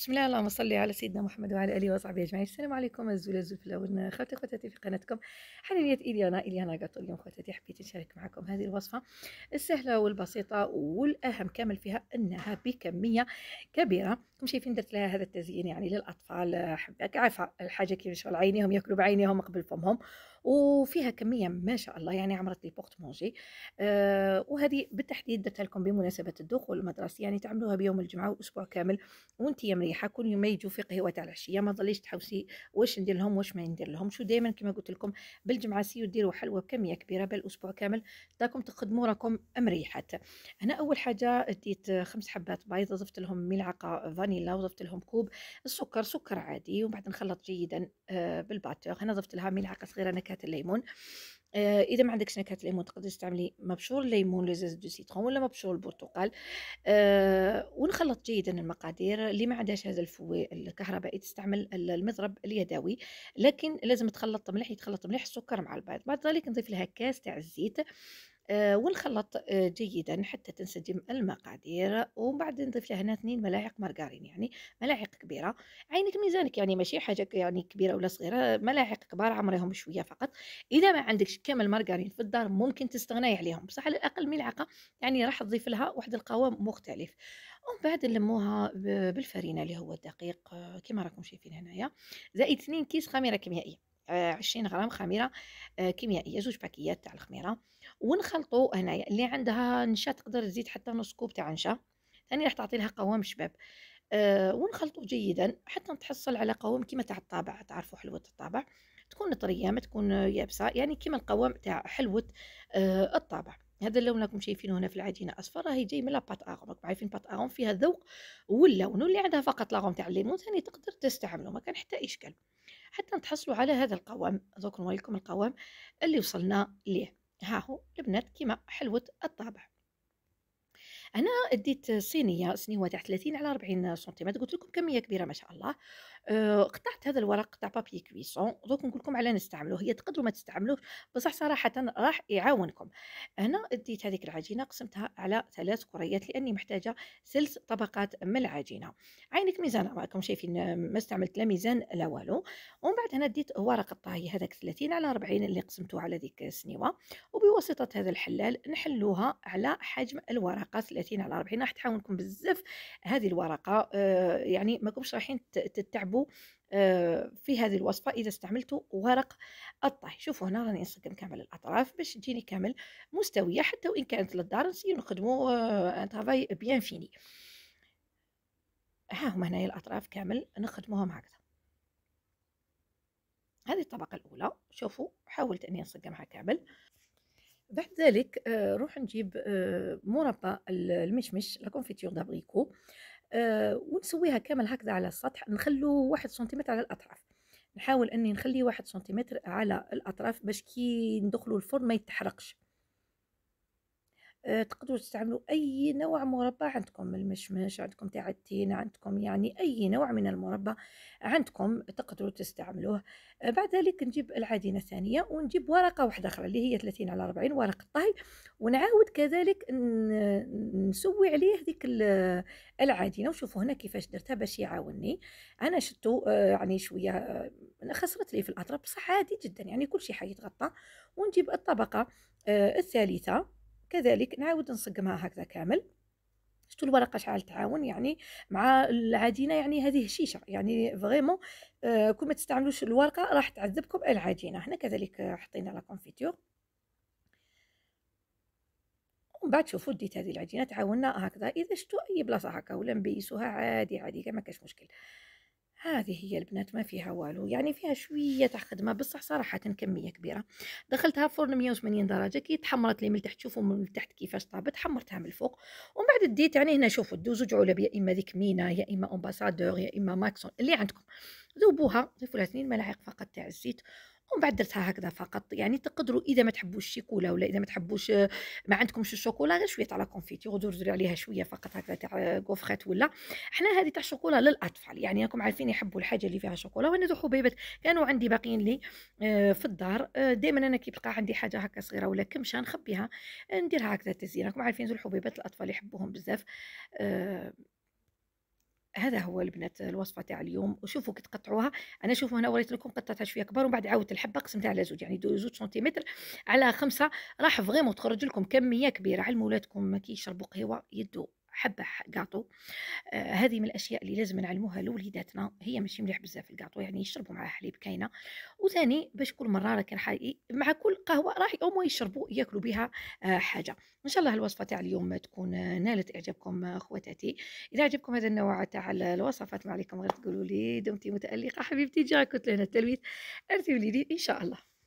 بسم الله اللهم صل على سيدنا محمد وعلى اله وصحبه اجمعين السلام عليكم الزول الزول الاول اخواتي خواتاتي في قناتكم حلويات اليانا اليانا قاطو اليوم خواتاتي حبيت نشارك معكم هذه الوصفه السهله والبسيطه والاهم كامل فيها انها بكميه كبيره كم شايفين درت لها هذا التزيين يعني للاطفال حبك عارفه الحاجه كيف شغل عينيهم ياكلوا بعينيهم قبل فمهم وفيها كميه ما شاء الله يعني عمرت لي بوخت مونجي آه، وهذه بالتحديد درتها لكم بمناسبه الدخول المدرسي يعني تعملوها بيوم الجمعه واسبوع كامل وانت يا مريحه كل يوم يجوا في قهوه تاع العشيه ما ظليش تحوسي واش ندير لهم واش ما ندير لهم شو دائما كما قلت لكم بالجمعه سيو ديروا حلوه بكميه كبيره بالاسبوع كامل تاكم تخدموا راكم مريحات هنا اول حاجه ديت خمس حبات بيض ضفت لهم ملعقه فانيلا وضفت لهم كوب السكر سكر عادي وبعد نخلط جيدا آه، بالباتور هنا ضفت لها ملعقه صغيره نكهه نكهه الليمون آه اذا ما عندكش نكهه الليمون تقدري تستعملي مبشور الليمون لو زيت دو سيترون ولا مبشور البرتقال آه ونخلط جيدا المقادير اللي ما عندهاش هذا الفوي الكهربائي تستعمل المضرب اليدوي لكن لازم تخلط مليح يتخلط مليح السكر مع البيض بعد ذلك نضيف لها كاس تاع الزيت آه، ونخلط آه، جيدا حتى تنسجم المقادير ومن بعد نضيف لها هنا اثنين ملاعق مارغرين يعني ملاعق كبيره عينك ميزانك يعني ماشي حاجه يعني كبيره ولا صغيره ملاعق كبار عمرهم شويه فقط اذا ما عندكش كامل مارغرين في الدار ممكن تستغناي عليهم بصح على الاقل ملعقه يعني راح تضيف لها واحد القوام مختلف ومن بعد نلموها بالفرينه اللي هو الدقيق آه، كما راكم شايفين هنايا زائد اثنين كيس خميره كيميائيه آه، عشرين غرام خميره آه، كيميائيه زوج باكيات تاع الخميره ونخلطو هنايا اللي عندها نشا تقدر تزيد حتى نص كوب تاع نشا ثاني راح تعطي لها قوام شباب آه، ونخلطو جيدا حتى نتحصل على قوام كيما تاع الطابع تعرفوا حلوه الطابع تكون طريه ما تكون يابسه يعني كيما القوام تاع حلوه الطابع هذا اللون راكم شايفينه هنا في العجينه اصفر راهي جاي من لا بات اغون راكم عارفين بات اغون فيها ذوق واللون اللي عندها فقط لاغون تاع الليمون ثاني تقدر تستعمله ما كان حتى اشكال حتى نتحصلوا على هذا القوام دوك نوريكم القوام اللي وصلنا ليه ها هو البنات كيما حلوه الطابع انا اديت صينيه صينيه تاع 30 على 40 سنتيمتر قلت لكم كميه كبيره ما شاء الله آه، قطعت هذا الورق تاع بابي كويسون دوك نقول لكم على نستعملوه هي تقدروا ما تستعملوه بصح صراحه راح يعاونكم هنا ديت هذيك العجينه قسمتها على ثلاث كريات لاني محتاجه ثلث طبقات من العجينه عينك ميزان راكم شايفين آه، ما استعملت لا ميزان لا والو ومن بعد هنا ديت ورق الطهي هذاك 30 على 40 اللي قسمته على ديك السنيوه وبواسطه هذا الحلال نحلوها على حجم الورقه 30 على 40 راح تعاونكم بزاف هذه الورقه آه، يعني ماكمش رايحين تتعبوا تلعبوا آه، في هذه الوصفة إذا استعملتوا ورق الطهي شوفوا هنا راني نسقم كامل الأطراف باش تجيني كامل مستوية حتى وإن كانت للدار نسيو نقدمو أن ترافاي بيان فيني ها هما هنايا الأطراف كامل نخدموهم هكذا هذه الطبقة الأولى شوفوا حاولت أني نسقمها كامل بعد ذلك نروح آه، نجيب آه، مربى المشمش لا كونفيتير دابريكو آه، ونسويها كامل هكذا على السطح نخلو واحد سنتيمتر على الأطراف نحاول أني نخلي واحد سنتيمتر على الأطراف باش كي ندخلوا الفرن ما يتحرقش آه، تقدروا تستعملوا اي نوع مربى عندكم المشمش عندكم تاع التين عندكم يعني اي نوع من المربى عندكم تقدروا تستعملوه آه، بعد ذلك نجيب العجينه الثانيه ونجيب ورقه واحده اخرى اللي هي 30 على 40 ورقه طهي ونعاود كذلك نسوي عليه ذيك العجينه وشوفوا هنا كيفاش درتها باش يعاونني انا شتو آه، يعني شويه خسرت لي في الاطراف بصح عادي جدا يعني كل شيء حيتغطى ونجيب الطبقه الثالثه كذلك نعاود نصقمها هكذا كامل شفتوا الورقه شحال تعاون يعني مع العجينه يعني هذه هشيشه يعني فريمون آه كون ما تستعملوش الورقه راح تعذبكم العجينه هنا كذلك حطينا لا كونفيتور ومن بعد شوفوا ديت هذه العجينه تعاوننا هكذا اذا شفتوا اي بلاصه هكا ولا نبيسوها عادي عادي ما كاش مشكل هذه هي البنات ما فيها والو يعني فيها شويه تاع خدمه بصح صراحه كميه كبيره دخلتها فرن 180 درجه كي تحمرت لي من تحت شوفوا من تحت كيفاش طابت حمرتها من الفوق ومن بعد ديت يعني هنا شوفوا دوزوا علب يا اما ذيك مينا يا اما امباسادور يا اما ماكسون اللي عندكم ذوبوها ضيفوا لها اثنين ملاعق فقط تاع الزيت ومن بعد درتها هكذا فقط يعني تقدروا اذا ما تحبوش الشيكولا ولا اذا ما تحبوش ما عندكمش الشوكولا غير شويه تاع لا كونفيتي ودوزوا عليها شويه فقط هكذا تاع كوفخات ولا حنا هذه تاع الشوكولا للاطفال يعني راكم عارفين يحبوا الحاجه اللي فيها شوكولا وانا ذو حبيبات كانوا عندي باقيين لي آه، في الدار آه، دائما انا كي تلقى عندي حاجه هكا صغيره ولا كمشه نخبيها نديرها هكذا تزيين راكم عارفين ذو الحبيبات الاطفال يحبوهم بزاف آه، هذا هو البنات الوصفه تاع اليوم وشوفوا كي تقطعوها انا شوفوا هنا وريت لكم قطعتها شويه كبار ومن بعد عاودت الحبه قسمتها على زوج يعني زوج سنتيمتر على خمسة راح فريمون تخرج لكم كميه كبيره علموا ولادكم ما كيشربوا قهوه يدوا حبه قاطو آه هذه من الاشياء اللي لازم نعلموها لوليداتنا هي ماشي مليح بزاف القاطو يعني يشربوا معها حليب كاينه وثاني باش كل مره راك مع كل قهوه راح يقوموا يشربوا ياكلوا بها آه حاجه ان شاء الله الوصفه تاع اليوم تكون آه، نالت اعجابكم آه، خواتاتي اذا عجبكم هذا النوع تاع الوصفات ما عليكم غير تقولوا لي دمتي متالقه حبيبتي جا لهنا التلويث ارسلوا لي ان شاء الله